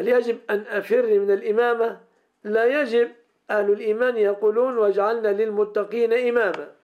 هل يجب أن أفر من الإمامة؟ لا يجب أهل الإيمان يقولون واجعلنا للمتقين إماما